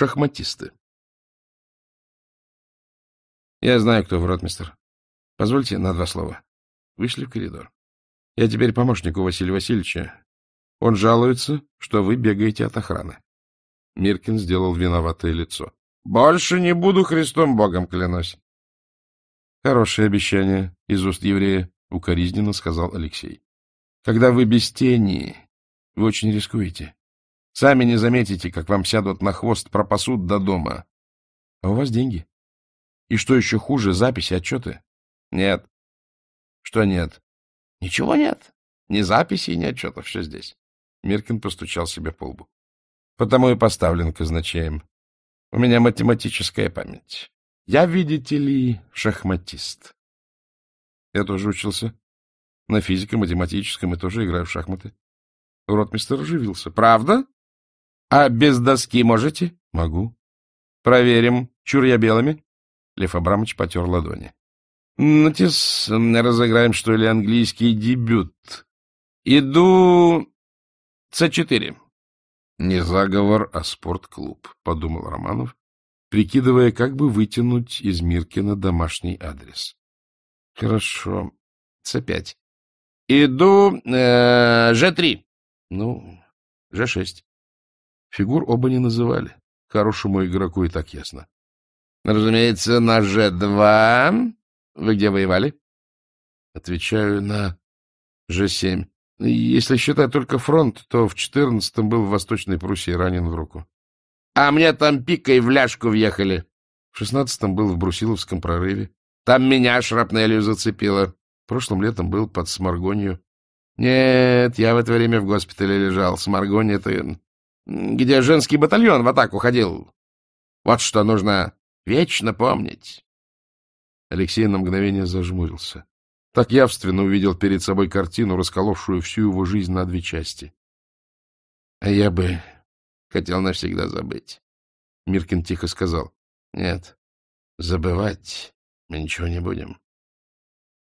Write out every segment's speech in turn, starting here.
Шахматисты. Я знаю, кто в рот, мистер. Позвольте на два слова. Вышли в коридор. Я теперь помощник у Василия Васильевича. Он жалуется, что вы бегаете от охраны. Миркин сделал виноватое лицо. — Больше не буду Христом Богом, клянусь. — Хорошее обещание из уст еврея, — укоризненно сказал Алексей. — Когда вы без тени, вы очень рискуете. Сами не заметите, как вам сядут на хвост, пропасут до дома. А у вас деньги? И что еще хуже, записи, отчеты? Нет. Что нет? Ничего нет. Ни записей, ни отчетов. Все здесь. Миркин постучал себе по лбу. Потому и поставлен казначеем. У меня математическая память. Я, видите ли, шахматист. Я тоже учился. На физико-математическом и тоже играю в шахматы. Ротмистер оживился. Правда? А без доски можете? Могу. Проверим. Чур я белыми? Лев Абрамович потер ладони. Натис, разыграем, что ли, английский дебют. Иду С4. Не заговор, а спортклуб, подумал Романов, прикидывая, как бы вытянуть из Миркина домашний адрес. Хорошо. С5. Иду э, Ж3. Ну, Ж6. Фигур оба не называли. Хорошему игроку и так ясно. — Разумеется, на Ж2. Вы где воевали? — Отвечаю на Ж7. Если считать только фронт, то в 14-м был в Восточной Пруссии ранен в руку. — А мне там пикой в ляжку въехали. В шестнадцатом был в Брусиловском прорыве. Там меня шрапнелью зацепило. Прошлым летом был под Сморгонью. Нет, я в это время в госпитале лежал. Сморгонь — это где женский батальон в атаку ходил. Вот что нужно вечно помнить. Алексей на мгновение зажмурился. Так явственно увидел перед собой картину, расколовшую всю его жизнь на две части. — А я бы хотел навсегда забыть, — Миркин тихо сказал. — Нет, забывать мы ничего не будем.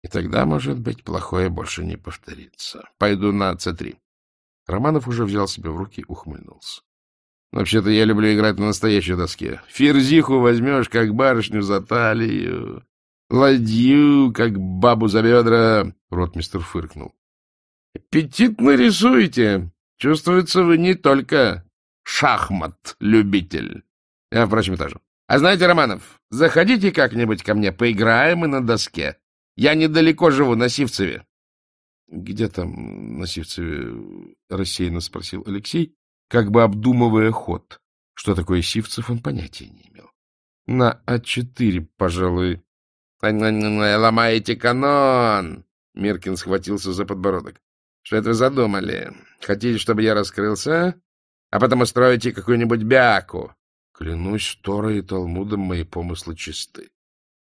И тогда, может быть, плохое больше не повторится. Пойду на С3. Романов уже взял себя в руки, ухмыльнулся. Вообще-то я люблю играть на настоящей доске. Ферзиху возьмешь, как барышню за талию. Ладью, как бабу за бедра. Ротмистер фыркнул. Аппетитно рисуете. Чувствуется, вы не только шахмат-любитель. Я, а, впрочем, тоже. А знаете, Романов, заходите как-нибудь ко мне, поиграем и на доске. Я недалеко живу, на Сивцеве. — Где там сивцеве э, рассеянно спросил Алексей, как бы обдумывая ход. Что такое сивцев, он понятия не имел. — На А4, пожалуй. — ну, ну, ну, Ломаете канон! — Миркин схватился за подбородок. — Что это вы задумали? Хотите, чтобы я раскрылся? А потом устроите какую-нибудь бяку. — Клянусь Торой и Талмудом, мои помыслы чисты.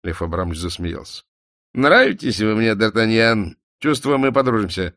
Лев Абрамович засмеялся. — Нравитесь вы мне, Д'Артаньян, Чувствую, мы подружимся.